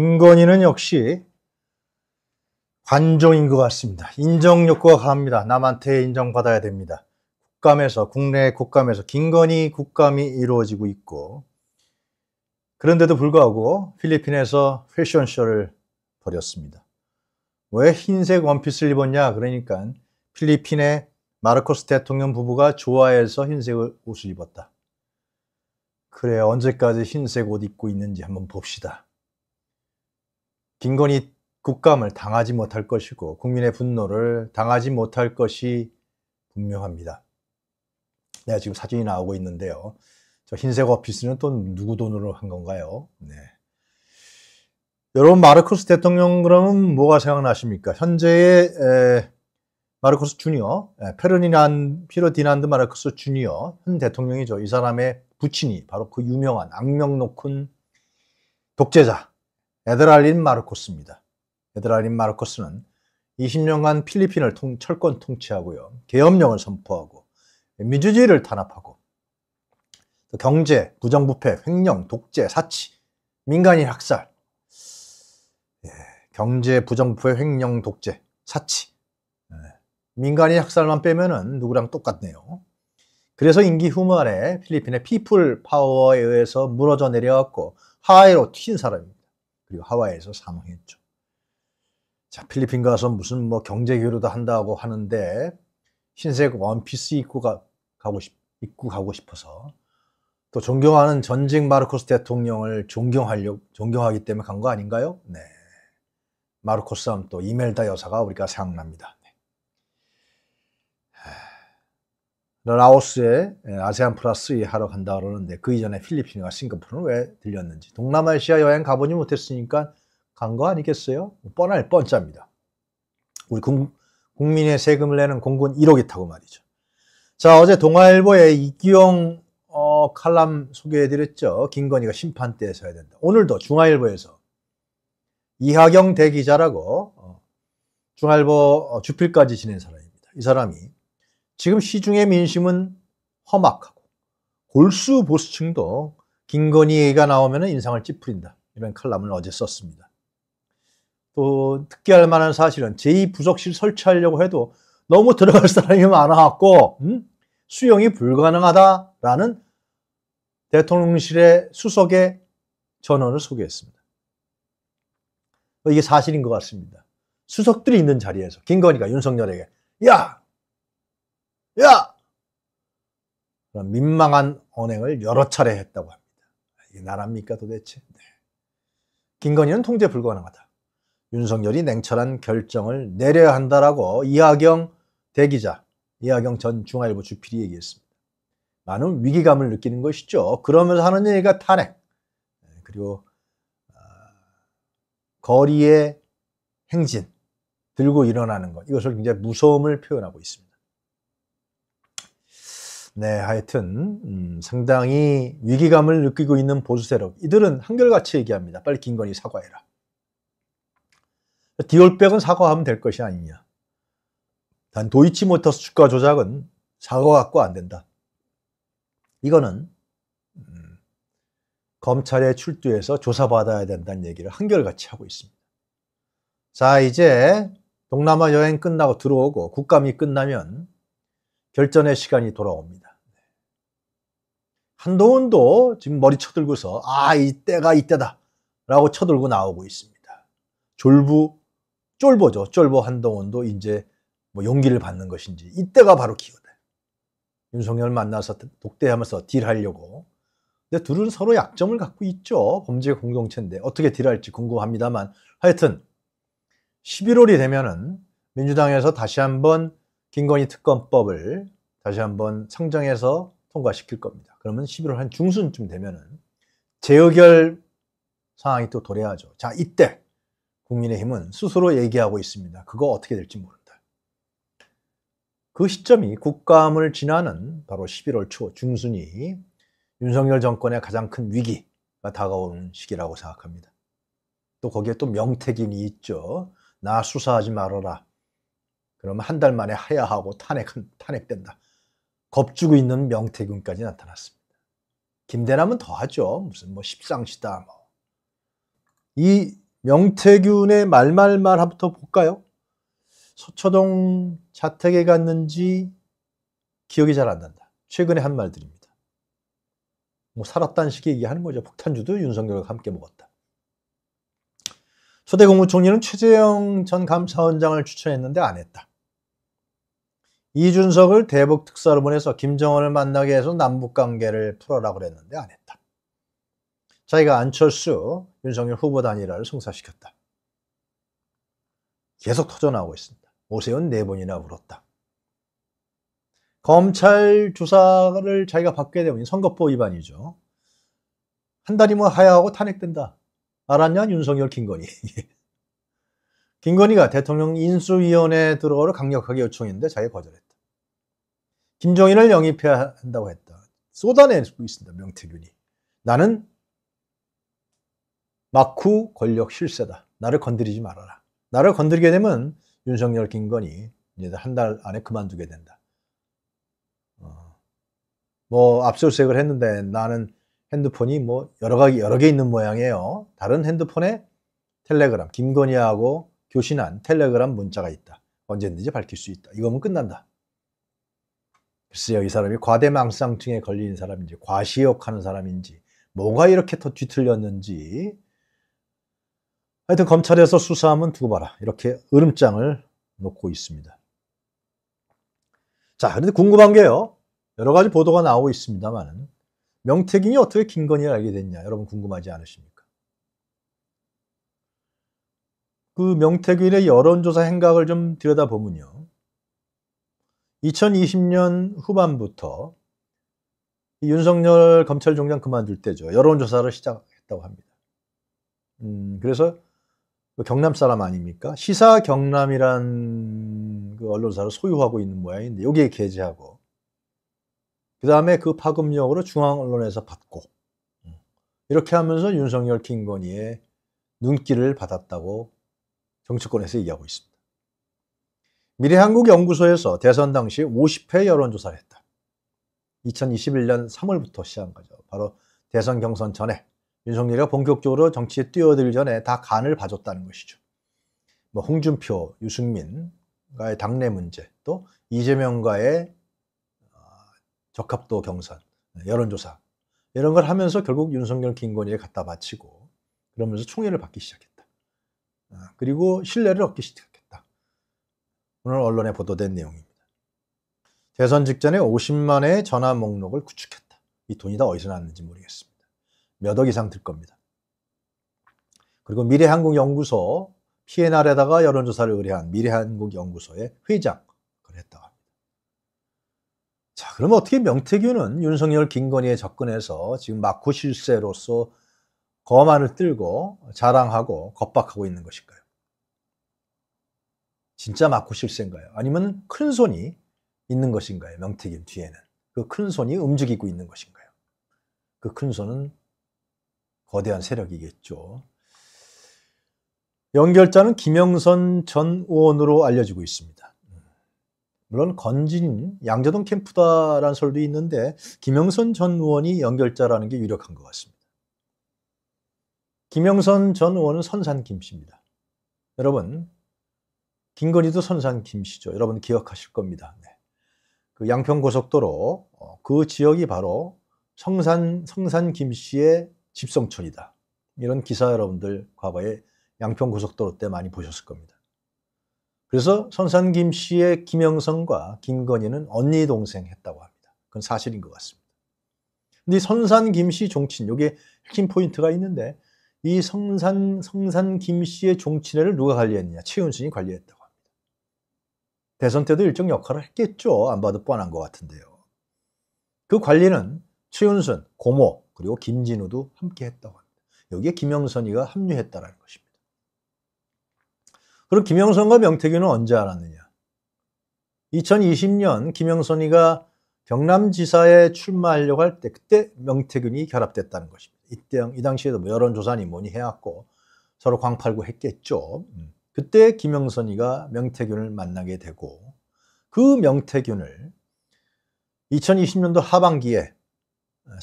김건희는 역시 관종인 것 같습니다. 인정 욕구가 강합니다. 남한테 인정받아야 됩니다. 국감에서 국내 국감에서 김건희 국감이 이루어지고 있고 그런데도 불구하고 필리핀에서 패션쇼를 벌였습니다. 왜 흰색 원피스를 입었냐? 그러니까 필리핀의 마르코스 대통령 부부가 좋아해서 흰색 옷을 입었다. 그래 언제까지 흰색 옷 입고 있는지 한번 봅시다. 김건희 국감을 당하지 못할 것이고 국민의 분노를 당하지 못할 것이 분명합니다. 내가 네, 지금 사진이 나오고 있는데요. 저 흰색 오피스는 또 누구 돈으로 한 건가요? 네. 여러분 마르코스 대통령 그러면 뭐가 생각나십니까? 현재의 에, 마르코스 주니어, 에, 페르니난 피로디난드 마르코스 주니어 현 대통령이죠. 이 사람의 부친이 바로 그 유명한 악명 높은 독재자 에드랄린 마르코스입니다. 에드랄린 마르코스는 20년간 필리핀을 통, 철권 통치하고요. 계엄령을 선포하고 민주주의를 탄압하고 경제, 부정부패, 횡령, 독재, 사치, 민간인 학살 예, 경제, 부정부패, 횡령, 독재, 사치 예, 민간인 학살만 빼면 은 누구랑 똑같네요. 그래서 임기 후만에 필리핀의 피플 파워에 의해서 무너져 내려왔고 하이로튄 사람입니다. 그리고 하와이에서 사망했죠. 자, 필리핀 가서 무슨 뭐 경제 교류도 한다고 하는데 흰색 원피스 입고 가, 가고 싶, 입고 가고 싶어서 또 존경하는 전직 마르코스 대통령을 존경하려 존경하기 때문에 간 거 아닌가요? 네. 마르코스 하또 이멜다 여사가 우리가 생각납니다. 라오스에 예, 아세안 플러스 하러 간다 그러는데 그 이전에 필리핀과 싱가포르는 왜 들렸는지 동남아시아 여행 가보지 못했으니까 간 거 아니겠어요? 뭐 뻔할 뻔입니다 우리 국, 국민의 세금을 내는 공군 1억이 타고 말이죠. 자 어제 동아일보의 이기용 어, 칼럼 소개해드렸죠. 김건희가 심판 때 서야 된다. 오늘도 중화일보에서 이하경 대기자라고 어, 중화일보 어, 주필까지 지낸 사람입니다. 이 사람이 지금 시중의 민심은 험악하고 골수 보수층도 김건희 얘기가 나오면 인상을 찌푸린다. 이런 칼럼을 어제 썼습니다. 또 특기할 만한 사실은 제2부속실 설치하려고 해도 너무 들어갈 사람이 많아갖고 음? 수용이 불가능하다라는 대통령실의 수석의 전원을 소개했습니다. 이게 사실인 것 같습니다. 수석들이 있는 자리에서 김건희가 윤석열에게 야 야! 그런 민망한 언행을 여러 차례 했다고 합니다. 이게 나라니까 도대체? 네. 김건희는 통제 불가능하다. 윤석열이 냉철한 결정을 내려야 한다라고 이하경 대기자, 이하경 전 중앙일보 주필이 얘기했습니다. 많은 위기감을 느끼는 것이죠. 그러면서 하는 얘기가 탄핵, 네, 그리고 아, 거리의 행진, 들고 일어나는 것, 이것을 굉장히 무서움을 표현하고 있습니다. 네, 하여튼 음, 상당히 위기감을 느끼고 있는 보수 세력 이들은 한결같이 얘기합니다. 빨리 김건희 사과해라. 디올백은 사과하면 될 것이 아니냐. 단 도이치모터스 주가 조작은 사과 갖고 안 된다. 이거는 음, 검찰에 출두해서 조사받아야 된다는 얘기를 한결같이 하고 있습니다. 자 이제 동남아 여행 끝나고 들어오고 국감이 끝나면 결전의 시간이 돌아옵니다. 한동훈도 지금 머리 쳐들고서 아 이때가 이때다 라고 쳐들고 나오고 있습니다. 졸부 쫄보죠. 쫄보 한동훈도 이제 뭐 용기를 받는 것인지 이때가 바로 기회다. 윤석열 만나서 독대하면서 딜하려고. 근데 둘은 서로 약점을 갖고 있죠. 범죄 공동체인데 어떻게 딜할지 궁금합니다만 하여튼 11월이 되면은 민주당에서 다시 한번 김건희 특검법을 다시 한번 상정해서 통과시킬 겁니다. 그러면 11월 한 중순쯤 되면은 재의결 상황이 또 도래하죠. 자, 이때 국민의힘은 스스로 얘기하고 있습니다. 그거 어떻게 될지 모른다. 그 시점이 국감을 지나는 바로 11월 초 중순이 윤석열 정권의 가장 큰 위기가 다가오는 시기라고 생각합니다. 또 거기에 또 명태균이 있죠. 나 수사하지 말아라. 그러면 한 달 만에 하야하고 탄핵, 탄핵된다. 겁주고 있는 명태균까지 나타났습니다. 김대남은 더하죠. 무슨 뭐 십상시다. 뭐. 이 명태균의 말말말부터 볼까요? 서초동 자택에 갔는지 기억이 잘 안 난다. 최근에 한 말들입니다. 뭐 살았다는 식의 얘기하는 거죠. 폭탄주도 윤석열과 함께 먹었다. 초대 국무총리는 최재형 전 감사원장을 추천했는데 안 했다. 이준석을 대북 특사로 보내서 김정은을 만나게 해서 남북관계를 풀어라 그랬는데 안 했다. 자기가 안철수, 윤석열 후보 단일화를 성사시켰다. 계속 터져나오고 있습니다. 오세훈 네 번이나 울었다. 검찰 조사를 자기가 받게 되면 선거법 위반이죠. 한 달이면 하야하고 탄핵된다. 알았냐? 윤석열, 김건희. 김건희가 대통령 인수위원회에 들어오를 강력하게 요청했는데 자기가 거절했다. 김종인을 영입해야 한다고 했다. 쏟아내고 있습니다. 명태균이. 나는 막후 권력 실세다. 나를 건드리지 말아라. 나를 건드리게 되면 윤석열, 김건희 이제 한 달 안에 그만두게 된다. 어. 뭐 압수수색을 했는데 나는 핸드폰이 뭐 여러 가지 여러 개 있는 모양이에요. 다른 핸드폰에 텔레그램, 김건희하고 교신한 텔레그램 문자가 있다. 언제든지 밝힐 수 있다. 이거면 끝난다. 글쎄요, 이 사람이 과대망상증에 걸린 사람인지, 과시욕하는 사람인지, 뭐가 이렇게 더 뒤틀렸는지. 하여튼 검찰에서 수사하면 두고 봐라. 이렇게 으름장을 놓고 있습니다. 자, 그런데 궁금한 게요. 여러 가지 보도가 나오고 있습니다만 명태균이 어떻게 김건희를 알게 됐냐 여러분 궁금하지 않으십니까? 그 명태균의 여론조사 행각을 좀 들여다보면요. 2020년 후반부터 윤석열 검찰총장 그만둘 때죠. 여론조사를 시작했다고 합니다. 음, 그래서 뭐 경남 사람 아닙니까? 시사 경남이란 그 언론사를 소유하고 있는 모양인데 여기에 게재하고 그 다음에 그 파급력으로 중앙 언론에서 받고 음, 이렇게 하면서 윤석열 킹건이의 눈길을 받았다고 정치권에서 얘기하고 있습니다. 미래한국연구소에서 대선 당시 50회 여론조사를 했다. 2021년 3월부터 시작한 거죠. 바로 대선 경선 전에 윤석열이 본격적으로 정치에 뛰어들기 전에 다 간을 봐줬다는 것이죠. 뭐 홍준표, 유승민과의 당내 문제, 또 이재명과의 아, 적합도 경선, 여론조사 이런 걸 하면서 결국 윤석열, 김건희에 갖다 바치고 그러면서 총애를 받기 시작했다. 아, 그리고 신뢰를 얻기 시작했다. 오늘 언론에 보도된 내용입니다. 대선 직전에 50만의 전화 목록을 구축했다. 이 돈이 다 어디서 났는지 모르겠습니다. 몇억 이상 들 겁니다. 그리고 미래한국연구소 PNR에다가 여론조사를 의뢰한 미래한국연구소의 회장그랬다고 합니다. 자, 그럼 어떻게 명태균은 윤석열 김건희에 접근해서 지금 마쿠 실세로서 거만을 들고 자랑하고 겁박하고 있는 것일까요? 진짜 맞고 실세인가요? 아니면 큰 손이 있는 것인가요? 명태김 뒤에는. 그 큰 손이 움직이고 있는 것인가요? 그 큰 손은 거대한 세력이겠죠. 연결자는 김영선 전 의원으로 알려지고 있습니다. 물론 건진 양재동 캠프다라는 설도 있는데 김영선 전 의원이 연결자라는 게 유력한 것 같습니다. 김영선 전 의원은 선산 김씨입니다. 여러분, 김건희도 선산 김씨죠. 여러분 기억하실 겁니다. 네. 그 양평고속도로 어, 그 지역이 바로 성산, 성산 김씨의 집성촌이다. 이런 기사 여러분들 과거에 양평고속도로 때 많이 보셨을 겁니다. 그래서 선산 김씨의 김영선과 김건희는 언니 동생 했다고 합니다. 그건 사실인 것 같습니다. 근데 선산 김씨 종친, 여기에 핵심 포인트가 있는데 이 성산 성산 김씨의 종친회를 누가 관리했느냐? 최윤순이 관리했다고 합니다. 대선 때도 일정 역할을 했겠죠. 안 봐도 뻔한 것 같은데요. 그 관리는 최윤순, 고모 그리고 김진우도 함께 했다고 합니다. 여기에 김영선이가 합류했다라는 것입니다. 그리 김영선과 명태균은 언제 알았느냐? 2020년 김영선이가 경남지사에 출마하려고 할 때 그때 명태균이 결합됐다는 것입니다. 이때 이 당시에도 뭐 여론조사니 뭐니 해왔고 서로 광팔고 했겠죠. 음. 그때 김영선이가 명태균을 만나게 되고 그 명태균을 2020년도 하반기에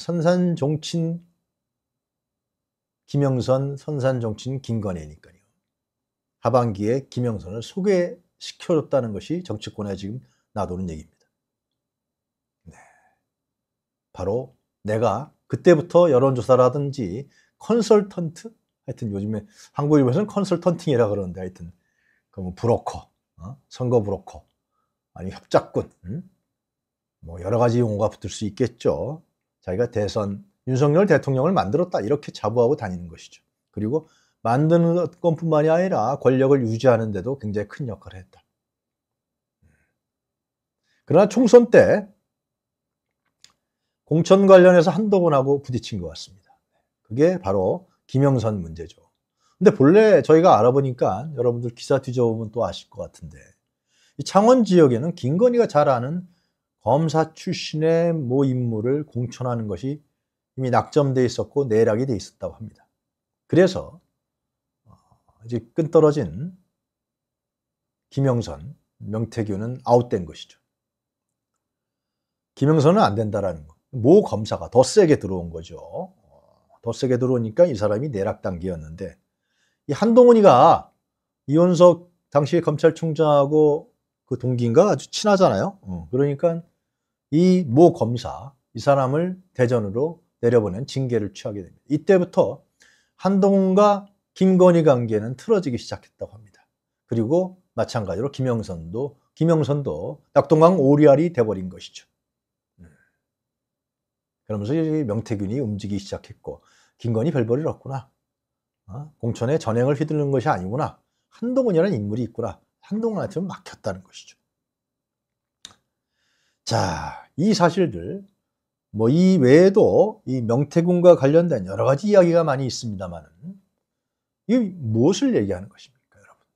선산종친 김영선, 선산종친 김건혜니까요 하반기에 김영선을 소개시켜줬다는 것이 정치권에 지금 나도는 얘기입니다. 네. 바로 내가 그때부터 여론조사라든지 컨설턴트 하여튼 요즘에 한국 일부에서는 컨설턴팅이라 그러는데 하여튼 그뭐 브로커, 어? 선거 브로커, 아니 협작군 음? 뭐 여러 가지 용어가 붙을 수 있겠죠. 자기가 대선 윤석열 대통령을 만들었다 이렇게 자부하고 다니는 것이죠. 그리고 만드는 것뿐만이 아니라 권력을 유지하는 데도 굉장히 큰 역할을 했다. 음. 그러나 총선 때 공천 관련해서 한두번하고 부딪힌 것 같습니다. 그게 바로 김영선 문제죠. 근데 본래 저희가 알아보니까 여러분들 기사 뒤져보면 또 아실 것 같은데 이 창원 지역에는 김건희가 잘 아는 검사 출신의 모 인물을 공천하는 것이 이미 낙점돼 있었고 내락이 돼 있었다고 합니다. 그래서 어, 이제 끈떨어진 김영선, 명태균는 아웃된 것이죠. 김영선은 안 된다라는 거. 모 검사가 더 세게 들어온 거죠. 어, 더 세게 들어오니까 이 사람이 내락 단계였는데 이 한동훈이가 이원석 당시 검찰총장하고 그 동기인가 아주 친하잖아요. 어, 그러니까 이 모 검사 이 사람을 대전으로 내려보낸 징계를 취하게 됩니다. 이때부터 한동훈과 김건희 관계는 틀어지기 시작했다고 합니다. 그리고 마찬가지로 김영선도 김영선도 낙동강 오리알이 돼버린 것이죠. 그러면서 명태균이 움직이기 시작했고 김건희 별벌이 없구나. 어? 공천에 전행을 휘두르는 것이 아니구나. 한동훈이라는 인물이 있구나. 한동훈한테는 막혔다는 것이죠. 자, 이 사실들 뭐 이 외에도 이 명태군과 관련된 여러 가지 이야기가 많이 있습니다만은 이 무엇을 얘기하는 것입니까, 여러분들?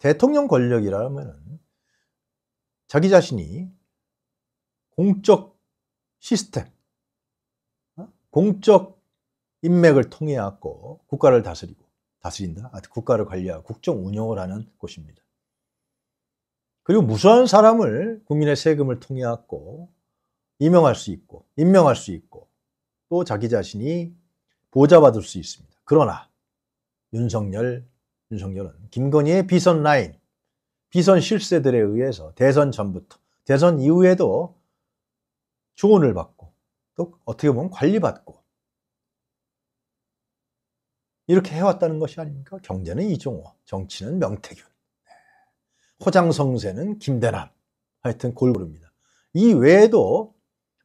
대통령 권력이라면 자기 자신이 공적 시스템, 공적 인맥을 통해 왔고 국가를 다스리고 다스린다. 아, 국가를 관리하고 국정 운영을 하는 곳입니다. 그리고 무수한 사람을 국민의 세금을 통해 왔고 임명할 수 있고 임명할 수 있고 또 자기 자신이 보좌받을 수 있습니다. 그러나 윤석열 윤석열은 김건희의 비선 라인, 비선 실세들에 의해서 대선 전부터 대선 이후에도 조언을 받고 또 어떻게 보면 관리받고 이렇게 해왔다는 것이 아닙니까? 경제는 이종호, 정치는 명태균, 네. 호장성세는 김대남 하여튼 골고루니다이 외에도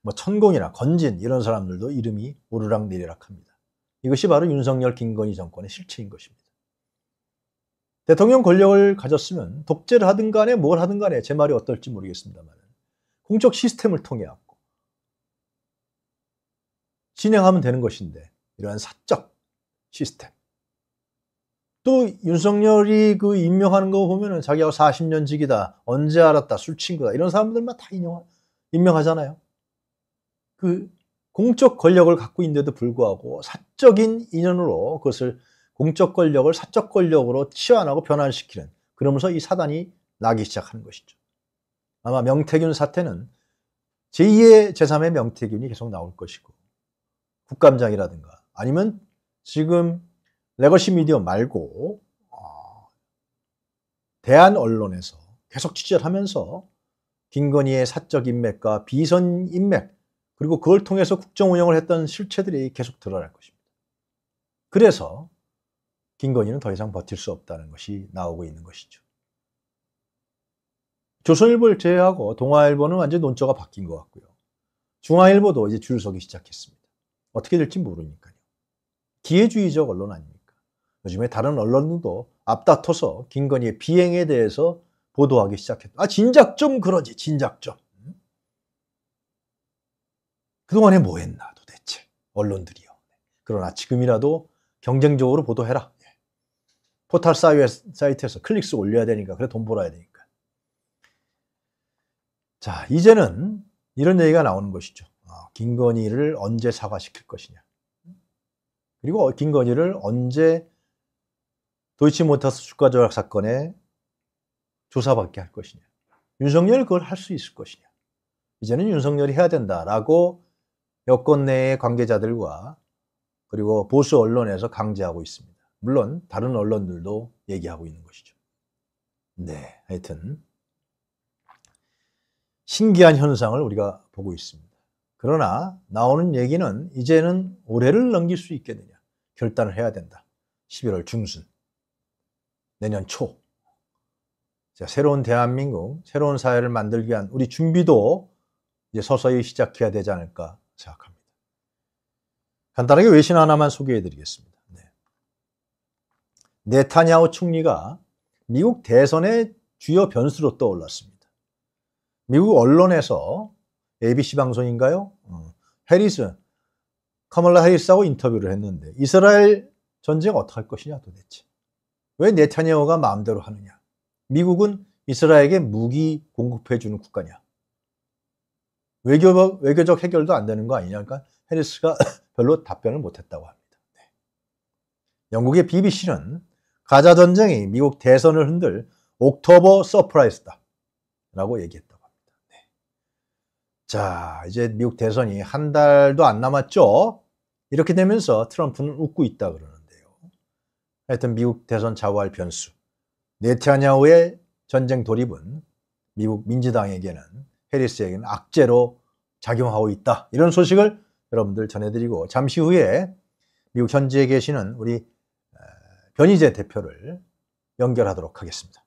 뭐 천공이나 건진 이런 사람들도 이름이 오르락내리락 합니다. 이것이 바로 윤석열 김건희 정권의 실체인 것입니다. 대통령 권력을 가졌으면 독재를 하든 간에 뭘 하든 간에 제 말이 어떨지 모르겠습니다만 공적 시스템을 통해 진행하면 되는 것인데 이러한 사적 시스템. 또 윤석열이 그 임명하는 거 보면은 자기하고 40년 직이다. 언제 알았다. 술 친구다. 이런 사람들만 다 인용, 임명하잖아요. 그 공적 권력을 갖고 있는데도 불구하고 사적인 인연으로 그것을 공적 권력을 사적 권력으로 치환하고 변환시키는 그러면서 이 사단이 나기 시작하는 것이죠. 아마 명태균 사태는 제2의 제3의 명태균이 계속 나올 것이고 국감장이라든가 아니면 지금 레거시 미디어 말고 아, 대한 언론에서 계속 취재를 하면서 김건희의 사적 인맥과 비선 인맥 그리고 그걸 통해서 국정 운영을 했던 실체들이 계속 드러날 것입니다. 그래서 김건희는 더 이상 버틸 수 없다는 것이 나오고 있는 것이죠. 조선일보를 제외하고 동아일보는 완전 논조가 바뀐 것 같고요. 중앙일보도 이제 줄 서기 시작했습니다. 어떻게 될지 모르니까요. 기회주의적 언론 아닙니까? 요즘에 다른 언론도 앞다퉈서 김건희의 비행에 대해서 보도하기 시작했다. 아, 진작 좀 그러지, 진작 좀. 그동안에 뭐 했나 도대체 언론들이요. 그러나 지금이라도 경쟁적으로 보도해라. 예. 포털 사이트에서 클릭수 올려야 되니까 그래 돈 벌어야 되니까. 자 이제는 이런 얘기가 나오는 것이죠. 어, 김건희를 언제 사과시킬 것이냐. 그리고 김건희를 언제 도이치모터스 주가조작 사건에 조사받게 할 것이냐. 윤석열 그걸 할 수 있을 것이냐. 이제는 윤석열이 해야 된다라고 여권 내의 관계자들과 그리고 보수 언론에서 강제하고 있습니다. 물론 다른 언론들도 얘기하고 있는 것이죠. 네, 하여튼 신기한 현상을 우리가 보고 있습니다. 그러나 나오는 얘기는 이제는 올해를 넘길 수 있겠느냐. 결단을 해야 된다. 11월 중순. 내년 초. 자, 새로운 대한민국, 새로운 사회를 만들기 위한 우리 준비도 이제 서서히 시작해야 되지 않을까 생각합니다. 간단하게 외신 하나만 소개해 드리겠습니다. 네. 네타냐오 총리가 미국 대선의 주요 변수로 떠올랐습니다. 미국 언론에서 ABC 방송인가요? 어. 해리슨, 카멀라 해리스하고 인터뷰를 했는데 이스라엘 전쟁 어떻게 할 것이냐 도대체. 왜 네타냐오가 마음대로 하느냐. 미국은 이스라엘에게 무기 공급해주는 국가냐. 외교 외교적 해결도 안 되는 거 아니냐. 그러니까 해리스가 별로 답변을 못했다고 합니다. 네. 영국의 BBC는 가자 전쟁이 미국 대선을 흔들 옥토버 서프라이즈다. 라고 얘기했다. 자, 이제 미국 대선이 한 달도 안 남았죠? 이렇게 되면서 트럼프는 웃고 있다 그러는데요. 하여튼 미국 대선 좌우할 변수. 네티아냐후의 전쟁 돌입은 미국 민주당에게는 해리스에게는 악재로 작용하고 있다. 이런 소식을 여러분들 전해드리고 잠시 후에 미국 현지에 계시는 우리 변희재 대표를 연결하도록 하겠습니다.